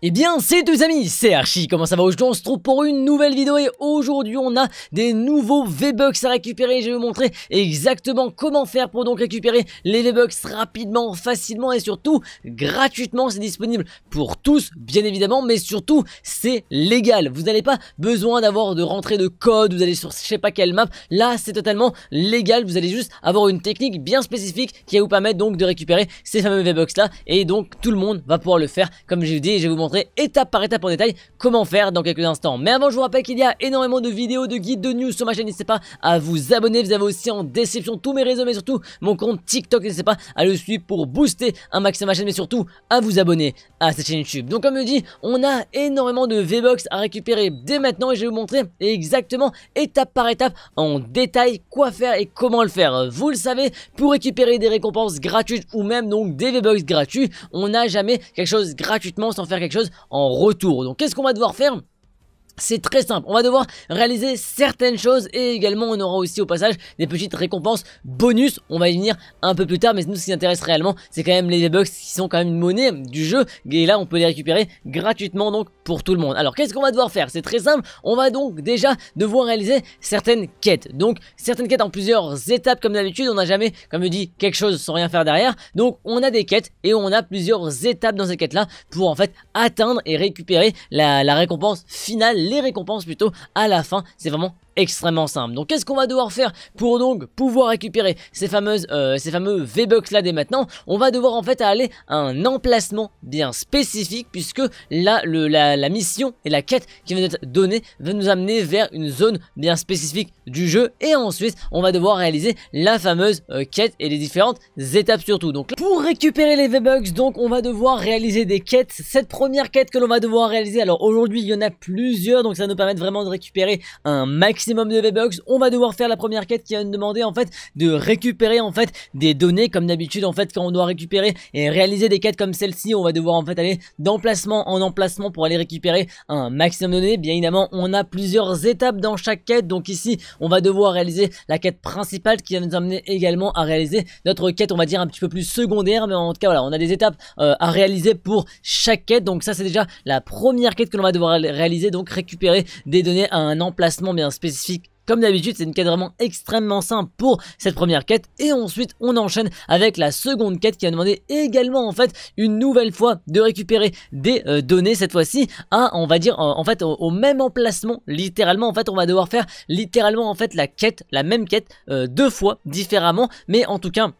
Eh bien, c'est tous amis, c'est Archie, comment ça va Aujourd'hui, on se trouve pour une nouvelle vidéo et aujourd'hui, on a des nouveaux V-Bucks à récupérer. Je vais vous montrer exactement comment faire pour donc récupérer les V-Bucks rapidement, facilement et surtout gratuitement. C'est disponible pour tous, bien évidemment, mais surtout, c'est légal. Vous n'avez pas besoin d'avoir de rentrée de code, vous allez sur je sais pas quelle map. Là, c'est totalement légal, vous allez juste avoir une technique bien spécifique qui va vous permettre donc de récupérer ces fameux V-Bucks là et donc tout le monde va pouvoir le faire. Comme je vous dis, je vais vous montrer étape par étape en détail comment faire dans quelques instants. Mais avant, je vous rappelle qu'il y a énormément de vidéos, de guides, de news sur ma chaîne. N'hésitez pas à vous abonner. Vous avez aussi en description tous mes réseaux, mais surtout mon compte TikTok. N'hésitez pas à le suivre pour booster un maximum ma chaîne, mais surtout à vous abonner à cette chaîne YouTube. Donc, comme je dis, on a énormément de V-Box à récupérer dès maintenant et je vais vous montrer exactement étape par étape en détail quoi faire et comment le faire. Vous le savez, pour récupérer des récompenses gratuites ou même donc des v box gratuits, on n'a jamais quelque chose gratuitement sans faire quelque chose en retour. Donc qu'est-ce qu'on va devoir faire c'est très simple, on va devoir réaliser certaines choses et également on aura aussi au passage des petites récompenses bonus, on va y venir un peu plus tard mais nous ce qui nous intéresse réellement c'est quand même les v qui sont quand même une monnaie du jeu et là on peut les récupérer gratuitement donc pour tout le monde. Alors qu'est-ce qu'on va devoir faire C'est très simple, on va donc déjà devoir réaliser certaines quêtes, donc certaines quêtes en plusieurs étapes comme d'habitude, on n'a jamais comme je dis quelque chose sans rien faire derrière, donc on a des quêtes et on a plusieurs étapes dans ces quêtes là pour en fait atteindre et récupérer la, la récompense finale les récompenses plutôt à la fin. C'est vraiment extrêmement simple. Donc qu'est-ce qu'on va devoir faire pour donc pouvoir récupérer ces fameuses, euh, ces fameux V-Bucks là dès maintenant On va devoir en fait aller à un emplacement bien spécifique puisque là le, la, mission et la quête qui va nous être donnée va nous amener vers une zone bien spécifique du jeu et ensuite on va devoir réaliser la fameuse euh, quête et les différentes étapes surtout. Donc pour récupérer les V-Bucks donc on va devoir réaliser des quêtes. Cette première quête que l'on va devoir réaliser alors aujourd'hui il y en a plusieurs donc ça nous permet vraiment de récupérer un max de v On va devoir faire la première quête qui va nous demander en fait de récupérer en fait des données comme d'habitude en fait quand on doit récupérer et réaliser des quêtes comme celle-ci, on va devoir en fait aller d'emplacement en emplacement pour aller récupérer un maximum de données. Bien évidemment, on a plusieurs étapes dans chaque quête. Donc ici, on va devoir réaliser la quête principale qui va nous amener également à réaliser notre quête, on va dire un petit peu plus secondaire, mais en tout cas voilà, on a des étapes euh, à réaliser pour chaque quête. Donc ça c'est déjà la première quête que l'on va devoir réaliser donc récupérer des données à un emplacement bien spécifique comme d'habitude, c'est une quête vraiment extrêmement simple pour cette première quête. Et ensuite, on enchaîne avec la seconde quête qui a demandé également, en fait, une nouvelle fois de récupérer des euh, données, cette fois-ci, à, on va dire, en fait, au, même emplacement, littéralement. En fait, on va devoir faire littéralement, en fait, la quête, la même quête, euh, deux fois différemment. Mais en tout cas...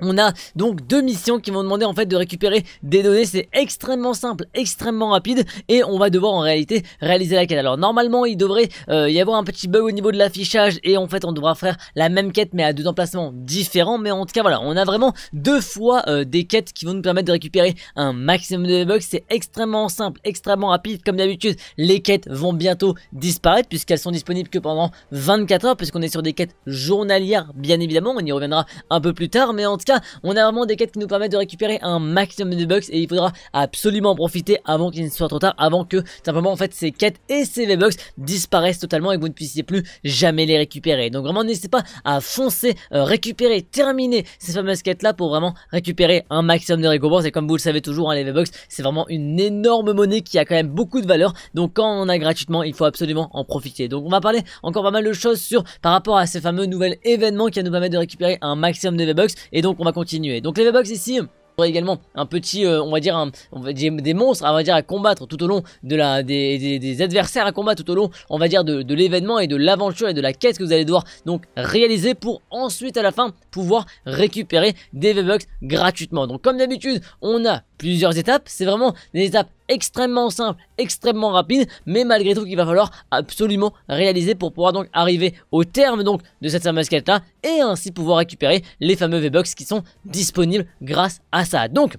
On a donc deux missions qui vont demander en fait de récupérer des données, c'est extrêmement simple, extrêmement rapide et on va devoir en réalité réaliser la quête. Alors normalement il devrait euh, y avoir un petit bug au niveau de l'affichage et en fait on devra faire la même quête mais à deux emplacements différents mais en tout cas voilà on a vraiment deux fois euh, des quêtes qui vont nous permettre de récupérer un maximum de bugs, c'est extrêmement simple, extrêmement rapide comme d'habitude les quêtes vont bientôt disparaître puisqu'elles sont disponibles que pendant 24 heures puisqu'on est sur des quêtes journalières bien évidemment, on y reviendra un peu plus tard mais en tout on a vraiment des quêtes qui nous permettent de récupérer un maximum de bucks et il faudra absolument en profiter avant qu'il ne soit trop tard, avant que simplement en fait ces quêtes et ces V-Bucks disparaissent totalement et que vous ne puissiez plus jamais les récupérer. Donc vraiment n'hésitez pas à foncer, euh, récupérer, terminer ces fameuses quêtes là pour vraiment récupérer un maximum de récompenses et comme vous le savez toujours un hein, les V-Bucks c'est vraiment une énorme monnaie qui a quand même beaucoup de valeur donc quand on a gratuitement il faut absolument en profiter. Donc on va parler encore pas mal de choses sur par rapport à ces fameux nouvel événements qui nous permettre de récupérer un maximum de V-Bucks et donc on va continuer. Donc les V-Bucks ici, également un petit euh, on va dire un, on va dire des monstres on va dire à combattre tout au long de la des, adversaires à combattre tout au long on va dire de, de l'événement et de l'aventure et de la quête que vous allez devoir donc réaliser pour ensuite à la fin pouvoir récupérer des V-Bucks gratuitement donc comme d'habitude on a plusieurs étapes c'est vraiment des étapes extrêmement simple, extrêmement rapide, mais malgré tout qu'il va falloir absolument réaliser pour pouvoir donc arriver au terme donc de cette fameuse là et ainsi pouvoir récupérer les fameux V-Bucks qui sont disponibles grâce à ça. Donc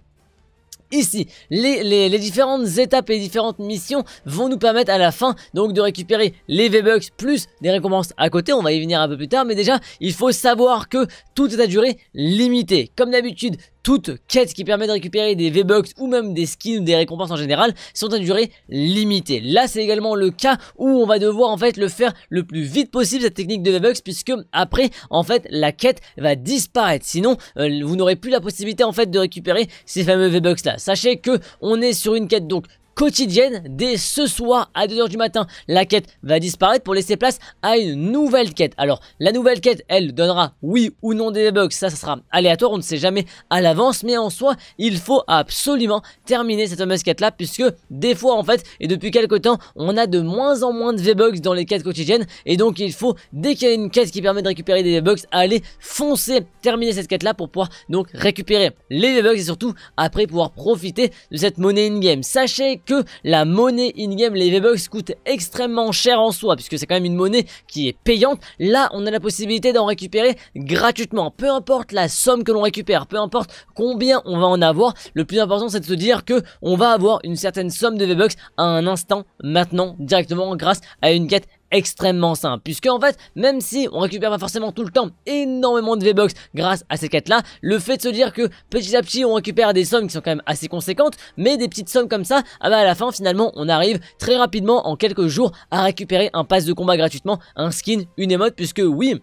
ici. Les, différentes étapes et différentes missions vont nous permettre à la fin donc de récupérer les V-Bucks plus des récompenses à côté, on va y venir un peu plus tard, mais déjà il faut savoir que tout est à durée limitée. Comme d'habitude, toute quête qui permet de récupérer des V-Bucks ou même des skins ou des récompenses en général sont à durée limitée. Là, c'est également le cas où on va devoir en fait le faire le plus vite possible cette technique de V-Bucks puisque après en fait la quête va disparaître. Sinon, euh, vous n'aurez plus la possibilité en fait de récupérer ces fameux V-Bucks là. Sachez que on est sur une quête donc quotidienne dès ce soir à 2h du matin. La quête va disparaître pour laisser place à une nouvelle quête. Alors, la nouvelle quête, elle donnera oui ou non des bugs. Ça, ça sera aléatoire. On ne sait jamais à l'avance. Mais en soi, il faut absolument terminer cette fameuse quête là. Puisque des fois, en fait, et depuis quelques temps, on a de moins en moins de V-Bucks dans les quêtes quotidiennes. Et donc, il faut, dès qu'il y a une quête qui permet de récupérer des V-Bucks, aller foncer, terminer cette quête là pour pouvoir donc récupérer les V-Bucks et surtout après pouvoir profiter de cette monnaie in-game. Sachez que que la monnaie in-game, les V-Bucks coûte extrêmement cher en soi, puisque c'est quand même une monnaie qui est payante, là on a la possibilité d'en récupérer gratuitement. Peu importe la somme que l'on récupère, peu importe combien on va en avoir, le plus important c'est de se dire que on va avoir une certaine somme de V-Bucks à un instant maintenant, directement grâce à une quête extrêmement simple. Puisque en fait, même si on récupère pas forcément tout le temps énormément de V-Box grâce à ces quêtes là, le fait de se dire que petit à petit on récupère des sommes qui sont quand même assez conséquentes, mais des petites sommes comme ça, ah bah à la fin finalement on arrive très rapidement en quelques jours à récupérer un pass de combat gratuitement, un skin, une émote, puisque oui,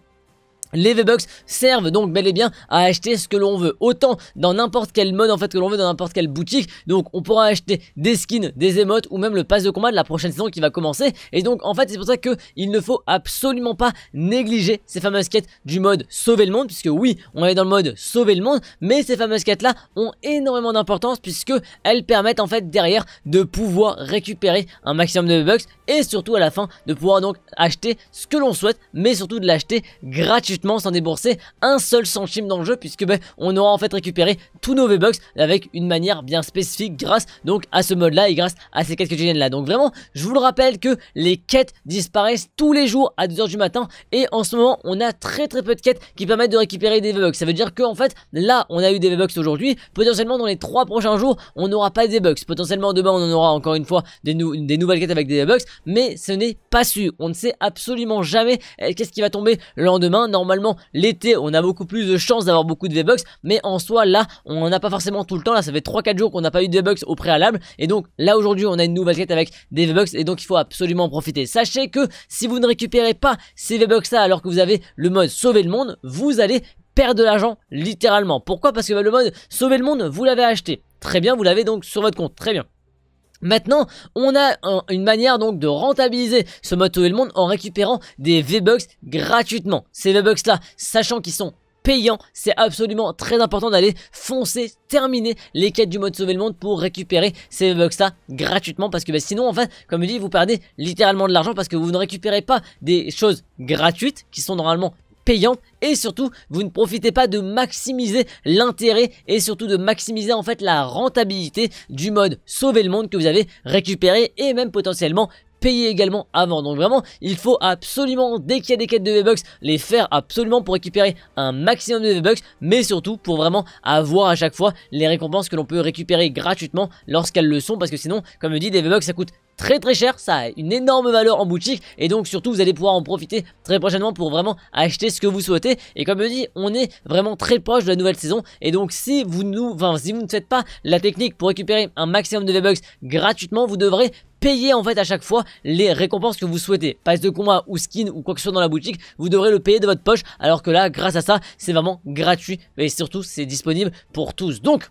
les V-Bucks servent donc bel et bien à acheter ce que l'on veut, autant dans n'importe quel mode en fait que l'on veut dans n'importe quelle boutique. Donc on pourra acheter des skins, des émotes ou même le pass de combat de la prochaine saison qui va commencer. Et donc en fait c'est pour ça que il ne faut absolument pas négliger ces fameuses quêtes du mode sauver le monde, puisque oui on est dans le mode sauver le monde, mais ces fameuses quêtes là ont énormément d'importance puisque elles permettent en fait derrière de pouvoir récupérer un maximum de V-Bucks et surtout à la fin de pouvoir donc acheter ce que l'on souhaite, mais surtout de l'acheter gratuitement sans débourser un seul centime dans le jeu puisque ben, on aura en fait récupéré tous nos V-Bucks avec une manière bien spécifique grâce donc à ce mode là et grâce à ces quêtes que j'ai là. Donc vraiment, je vous le rappelle que les quêtes disparaissent tous les jours à 2h du matin et en ce moment on a très très peu de quêtes qui permettent de récupérer des V-Bucks. Ça veut dire qu'en fait là on a eu des V-Bucks aujourd'hui, potentiellement dans les trois prochains jours on n'aura pas des bucks Potentiellement demain on en aura encore une fois des, nouvelles quêtes avec des V-Bucks mais ce n'est pas su On ne sait absolument jamais euh, qu'est-ce qui va tomber le lendemain. Normalement normalement l'été on a beaucoup plus de chances d'avoir beaucoup de V-Bucks mais en soi là on n'a pas forcément tout le temps là ça fait 3-4 jours qu'on n'a pas eu de V-Bucks au préalable et donc là aujourd'hui on a une nouvelle quête avec des V-Bucks et donc il faut absolument en profiter. Sachez que si vous ne récupérez pas ces V-Bucks là alors que vous avez le mode sauver le monde vous allez perdre de l'argent littéralement. Pourquoi Parce que le mode sauver le monde vous l'avez acheté. Très bien, vous l'avez donc sur votre compte. Très bien. Maintenant, on a une manière donc de rentabiliser ce mode sauver le monde en récupérant des V-Bucks gratuitement. Ces V-Bucks là, sachant qu'ils sont payants, C'est absolument très important d'aller foncer, terminer les quêtes du mode sauver le monde pour récupérer ces v bucks là gratuitement parce que bah, sinon en fait, comme je dis, vous perdez littéralement de l'argent parce que vous ne récupérez pas des choses gratuites qui sont normalement payant et surtout vous ne profitez pas de maximiser l'intérêt et surtout de maximiser en fait la rentabilité du mode sauver le monde que vous avez récupéré et même potentiellement payé également avant. Donc vraiment, il faut absolument, dès qu'il y a des quêtes de V-Bucks, les faire absolument pour récupérer un maximum de V-Bucks, mais surtout pour vraiment avoir à chaque fois les récompenses que l'on peut récupérer gratuitement lorsqu'elles le sont, parce que sinon, comme je dis, des V-Bucks, ça coûte très très cher, ça a une énorme valeur en boutique et donc surtout vous allez pouvoir en profiter très prochainement pour vraiment acheter ce que vous souhaitez et comme je dis on est vraiment très proche de la nouvelle saison et donc si vous nous, si vous ne faites pas la technique pour récupérer un maximum de V-Bucks gratuitement vous devrez payer en fait à chaque fois les récompenses que vous souhaitez. Passe de combat ou skin ou quoi que ce soit dans la boutique, vous devrez le payer de votre poche alors que là grâce à ça c'est vraiment gratuit et surtout c'est disponible pour tous. Donc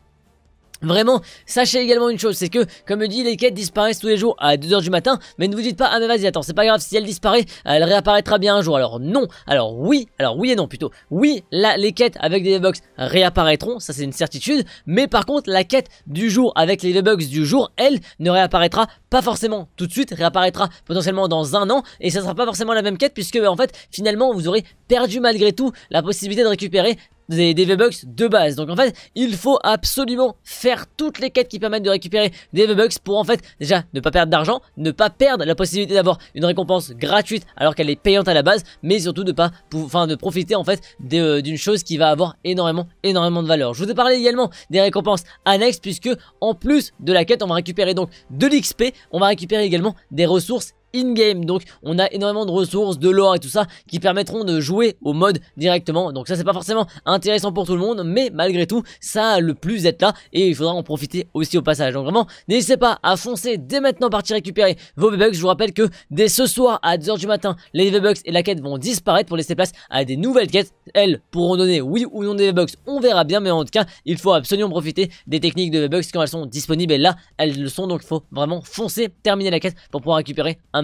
Vraiment, sachez également une chose, c'est que, comme je dis, les quêtes disparaissent tous les jours à 2h du matin, mais ne vous dites pas, ah mais vas-y, attends, c'est pas grave, si elle disparaît, elle réapparaîtra bien un jour. Alors non, alors oui, alors oui et non plutôt. Oui, là, les quêtes avec des v réapparaîtront, ça c'est une certitude, mais par contre, la quête du jour avec les V-Bucks du jour, elle, ne réapparaîtra pas forcément tout de suite, réapparaîtra potentiellement dans un an, et ça sera pas forcément la même quête, puisque en fait, finalement, vous aurez perdu malgré tout la possibilité de récupérer des, V-Bucks de base. Donc en fait, il faut absolument faire toutes les quêtes qui permettent de récupérer des V-Bucks pour en fait déjà ne pas perdre d'argent, ne pas perdre la possibilité d'avoir une récompense gratuite alors qu'elle est payante à la base, mais surtout de pas enfin de profiter en fait euh, d'une chose qui va avoir énormément énormément de valeur. Je vous ai parlé également des récompenses annexes puisque en plus de la quête, on va récupérer donc de l'XP, on va récupérer également des ressources in-game. Donc on a énormément de ressources, de l'or et tout ça qui permettront de jouer au mode directement. Donc ça c'est pas forcément intéressant pour tout le monde, mais malgré tout ça a le plus être là et il faudra en profiter aussi au passage. Donc vraiment n'hésitez pas à foncer dès maintenant partir récupérer vos V-Bucks. Je vous rappelle que dès ce soir à 2h du matin, les V-Bucks et la quête vont disparaître pour laisser place à des nouvelles quêtes. Elles pourront donner oui ou non des V-Bucks, on verra bien, mais en tout cas il faut absolument profiter des techniques de V-Bucks quand elles sont disponibles et là elles le sont donc il faut vraiment foncer, terminer la quête pour pouvoir récupérer un